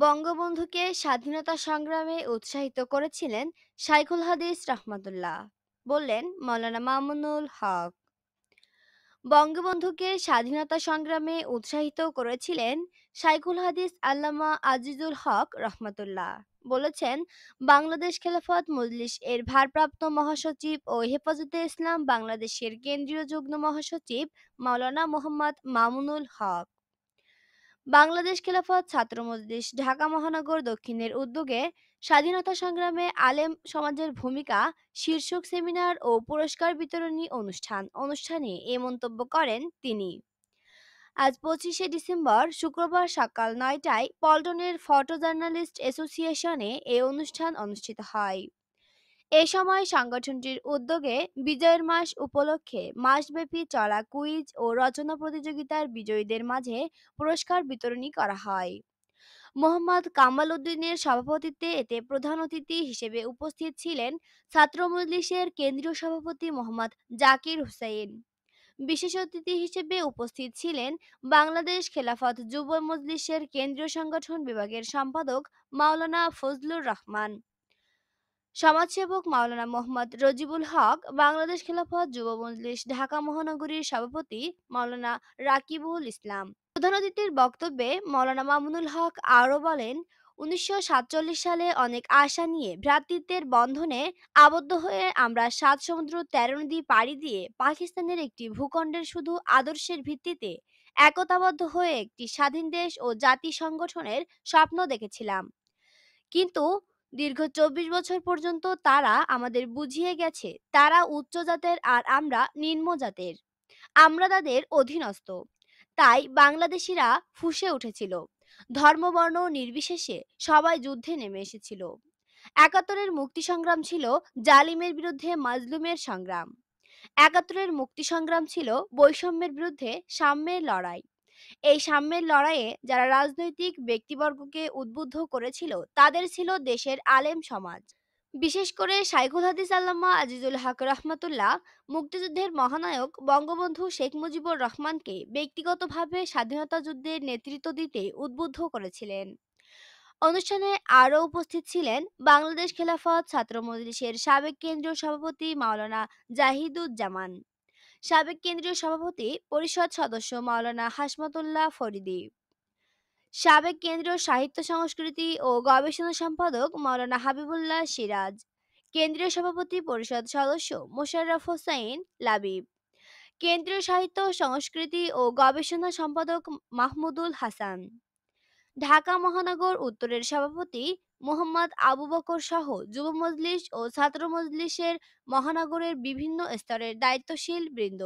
বঙ্গবন্ধুকে স্বাধীনতা সংগ্রামে উৎসাহিত করেছিলেন শাইখুল হাদিস রহমাতুল্লাহ বললেন মৌলানা মামুনুল হক বঙ্গবন্ধুকে স্বাধীনতা সংগ্রামে উৎসাহিত করেছিলেন শাইখুল হাদিস আল্লামা আজিজুল হক রহমাতুল্লাহ বলেছেন বাংলাদেশ খেলাফত মজলিস এর ভারপ্রাপ্ত মহাসচিব ও হেফাজতে ইসলাম বাংলাদেশের কেন্দ্রীয় যুগ্ম মহাসচিব মাওলানা মোহাম্মদ মামুনুল হক বাংলাদেশ খেলাফত ছাত্র মজলিস ঢাকা মহানগর দক্ষিণের উদ্যোগে স্বাধীনতা সংগ্রামে আলেম সমাজের ভূমিকা শীর্ষক সেমিনার ও পুরস্কার বিতরণী অনুষ্ঠান অনুষ্ঠানে এ মন্তব্য করেন তিনি আজ পঁচিশে ডিসেম্বর শুক্রবার সকাল নয়টায় পল্টনের ফটো জার্নালিস্ট অ্যাসোসিয়েশনে এ অনুষ্ঠান অনুষ্ঠিত হয় এ সময় সংগঠনটির উদ্যোগে বিজয়ের মাস উপলক্ষে মাসব্যাপী চলা কুইজ ও রচনা প্রতিযোগিতার বিজয়ীদের মাঝে পুরস্কার বিতরণী করা হয় মোহাম্মদ কামাল উদ্দিনের সভাপতিত্বে এতে প্রধান অতিথি হিসেবে উপস্থিত ছিলেন ছাত্র মজলিসের কেন্দ্রীয় সভাপতি মোহাম্মদ জাকির হুসাইন বিশেষ অতিথি হিসেবে উপস্থিত ছিলেন বাংলাদেশ খেলাফত যুব মজলিসের কেন্দ্রীয় সংগঠন বিভাগের সম্পাদক মাওলানা ফজলুর রহমান সমাজসেবক মাওলানা মোহাম্মদ রজিবুল হক বাংলাদেশ খেলাফত যুব মজলিস ঢাকা মহানগরীর সভাপতি মাওলানা রাকিবুল ইসলাম প্রধান অতিথির বক্তব্যে মাওলানা মামুনুল হক আরও বলেন উনিশশো সালে অনেক আশা নিয়ে ভ্রাতৃত্বের বন্ধনে আবদ্ধ হয়ে আমরা সাত সমুদ্র তেরো নদী পাড়ি দিয়ে পাকিস্তানের একটি ভূখণ্ডের শুধু আদর্শের ভিত্তিতে একতাবদ্ধ হয়ে একটি স্বাধীন দেশ ও জাতি সংগঠনের স্বপ্ন দেখেছিলাম কিন্তু দীর্ঘ চব্বিশ বছর পর্যন্ত তারা আমাদের বুঝিয়ে গেছে তারা উচ্চ জাতের আর আমরা নিম্ন জাতের আমরা তাদের অধীনস্থ তাই বাংলাদেশিরা ফুসে উঠেছিল ধর্মবর্ণ নির্বিশেষে সবাই যুদ্ধে নেমে এসেছিল একাত্তরের মুক্তি সংগ্রাম ছিল জালিমের বিরুদ্ধে মাজলুমের সংগ্রাম একাত্তরের মুক্তি সংগ্রাম ছিল বৈষম্যের বিরুদ্ধে সাম্যের লড়াই এই সাম্যের লড়াইয়ে যারা রাজনৈতিক ব্যক্তিবর্গকে উদ্বুদ্ধ করেছিল তাদের ছিল দেশের আলেম সমাজ বিশেষ করে শাইখুল হাদিস আল্লামা আজিজুল হক রহমাতুল্লাহ মুক্তিযুদ্ধের মহানায়ক বঙ্গবন্ধু শেখ মুজিবুর রহমানকে ব্যক্তিগতভাবে স্বাধীনতা যুদ্ধের নেতৃত্ব দিতে উদ্বুদ্ধ করেছিলেন অনুষ্ঠানে আরও উপস্থিত ছিলেন বাংলাদেশ খেলাফত ছাত্র মজলিসের সাবেক কেন্দ্রীয় সভাপতি মাওলানা জাহিদুজ্জামান সাবেক কেন্দ্রীয় সভাপতি পরিষদ সদস্য মাওলানা হাসমতুল্লাহ ফরিদি সাবেক কেন্দ্রীয় সাহিত্য সংস্কৃতি ও গবেষণা সম্পাদক মাওলানা হাবিবুল্লাহ সিরাজ কেন্দ্রীয় সভাপতি পরিষদ সদস্য মোশাররফ হোসাইন লাবিব কেন্দ্রীয় সাহিত্য সংস্কৃতি ও গবেষণা সম্পাদক মাহমুদুল হাসান ঢাকা মহানগর উত্তরের সভাপতি মোহাম্মদ আবু বকর সহ যুব মজলিস ও ছাত্র মজলিসের মহানগরের বিভিন্ন স্তরের দায়িত্বশীল বৃন্দ